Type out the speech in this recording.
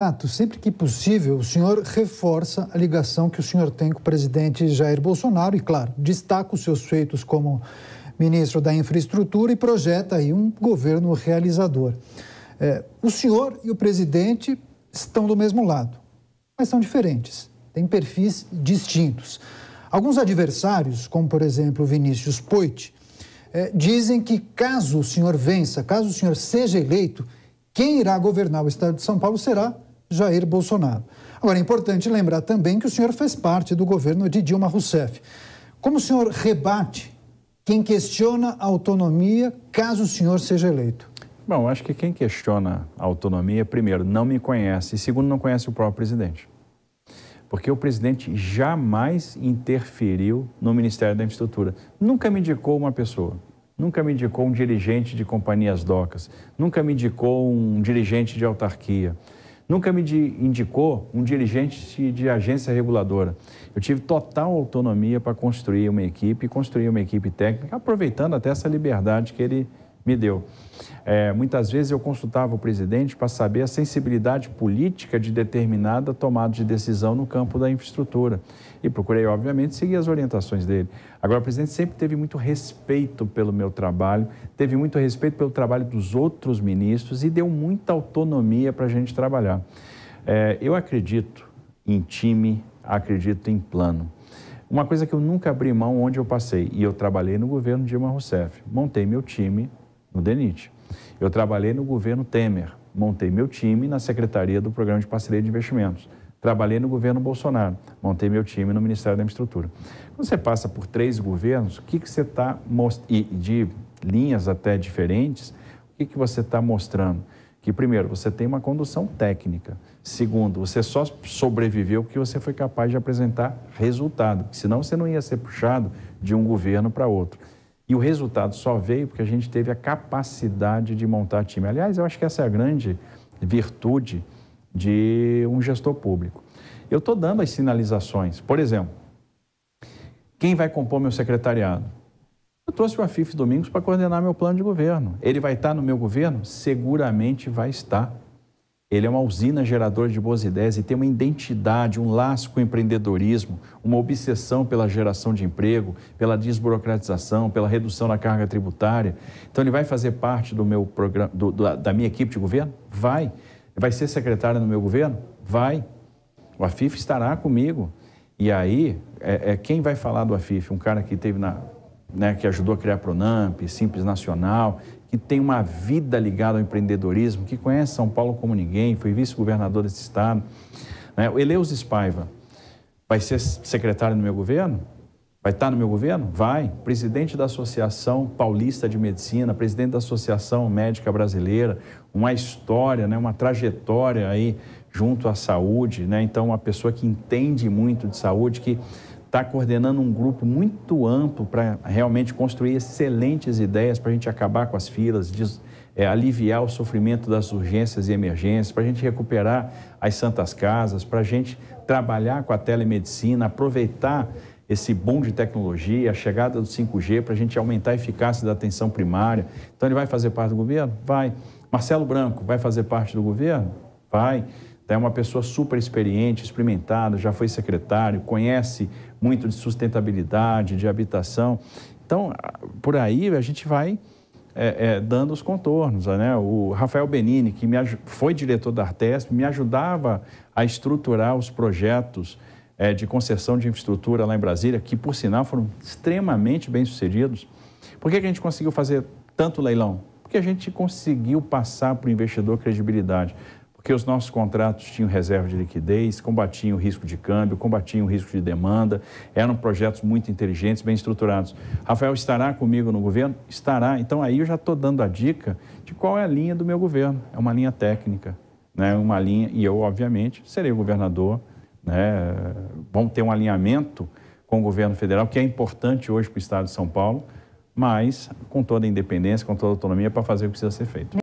Tato, sempre que possível, o senhor reforça a ligação que o senhor tem com o presidente Jair Bolsonaro e, claro, destaca os seus feitos como ministro da Infraestrutura e projeta aí um governo realizador. É, o senhor e o presidente estão do mesmo lado, mas são diferentes, têm perfis distintos. Alguns adversários, como por exemplo Vinícius Poit, é, dizem que caso o senhor vença, caso o senhor seja eleito, quem irá governar o estado de São Paulo será Jair Bolsonaro. Agora, é importante lembrar também que o senhor fez parte do governo de Dilma Rousseff. Como o senhor rebate quem questiona a autonomia caso o senhor seja eleito? Bom, acho que quem questiona a autonomia, primeiro, não me conhece e, segundo, não conhece o próprio presidente. Porque o presidente jamais interferiu no Ministério da Infraestrutura. Nunca me indicou uma pessoa. Nunca me indicou um dirigente de companhias docas. Nunca me indicou um dirigente de autarquia Nunca me indicou um dirigente de agência reguladora. Eu tive total autonomia para construir uma equipe, construir uma equipe técnica, aproveitando até essa liberdade que ele me deu. É, muitas vezes eu consultava o presidente para saber a sensibilidade política de determinada tomada de decisão no campo da infraestrutura. E procurei, obviamente, seguir as orientações dele. Agora, o presidente sempre teve muito respeito pelo meu trabalho, teve muito respeito pelo trabalho dos outros ministros e deu muita autonomia para a gente trabalhar. É, eu acredito em time, acredito em plano. Uma coisa que eu nunca abri mão onde eu passei, e eu trabalhei no governo Dilma Rousseff. Montei meu time no DENIT. Eu trabalhei no governo Temer, montei meu time na Secretaria do Programa de Parceria de Investimentos. Trabalhei no governo Bolsonaro, montei meu time no Ministério da Infraestrutura. Quando você passa por três governos, o que, que você está mostrando, de linhas até diferentes, o que, que você está mostrando? Que, primeiro, você tem uma condução técnica. Segundo, você só sobreviveu porque você foi capaz de apresentar resultado, senão você não ia ser puxado de um governo para outro. E o resultado só veio porque a gente teve a capacidade de montar time. Aliás, eu acho que essa é a grande virtude de um gestor público. Eu estou dando as sinalizações. Por exemplo, quem vai compor meu secretariado? Eu trouxe o Afif Domingos para coordenar meu plano de governo. Ele vai estar no meu governo? Seguramente vai estar. Ele é uma usina geradora de boas ideias e tem uma identidade, um laço com o empreendedorismo, uma obsessão pela geração de emprego, pela desburocratização, pela redução da carga tributária. Então ele vai fazer parte do meu programa, do, do, da minha equipe de governo? Vai. Vai ser secretário no meu governo? Vai. O AFIF estará comigo. E aí, é, é quem vai falar do AFIF? Um cara que teve na né, que ajudou a criar a Pronamp, Simples Nacional, que tem uma vida ligada ao empreendedorismo, que conhece São Paulo como ninguém, foi vice-governador desse estado. Né? O Eleus Spaiva vai ser secretário no meu governo? Vai estar no meu governo? Vai. Presidente da Associação Paulista de Medicina, presidente da Associação Médica Brasileira, uma história, né, uma trajetória aí junto à saúde, né? Então, uma pessoa que entende muito de saúde, que está coordenando um grupo muito amplo para realmente construir excelentes ideias para a gente acabar com as filas, é, aliviar o sofrimento das urgências e emergências, para a gente recuperar as santas casas, para a gente trabalhar com a telemedicina, aproveitar esse boom de tecnologia, a chegada do 5G, para a gente aumentar a eficácia da atenção primária. Então, ele vai fazer parte do governo? Vai. Marcelo Branco vai fazer parte do governo? Vai. É uma pessoa super experiente, experimentada, já foi secretário, conhece muito de sustentabilidade, de habitação. Então, por aí a gente vai é, é, dando os contornos. Né? O Rafael Benini, que me, foi diretor da Artesp, me ajudava a estruturar os projetos é, de concessão de infraestrutura lá em Brasília, que, por sinal, foram extremamente bem-sucedidos. Por que, que a gente conseguiu fazer tanto leilão? Porque a gente conseguiu passar para o investidor credibilidade porque os nossos contratos tinham reserva de liquidez, combatiam o risco de câmbio, combatiam o risco de demanda, eram projetos muito inteligentes, bem estruturados. Rafael estará comigo no governo? Estará. Então aí eu já estou dando a dica de qual é a linha do meu governo. É uma linha técnica, né? uma linha, e eu, obviamente, serei governador. Né? Vamos ter um alinhamento com o governo federal, que é importante hoje para o Estado de São Paulo, mas com toda a independência, com toda a autonomia, para fazer o que precisa ser feito.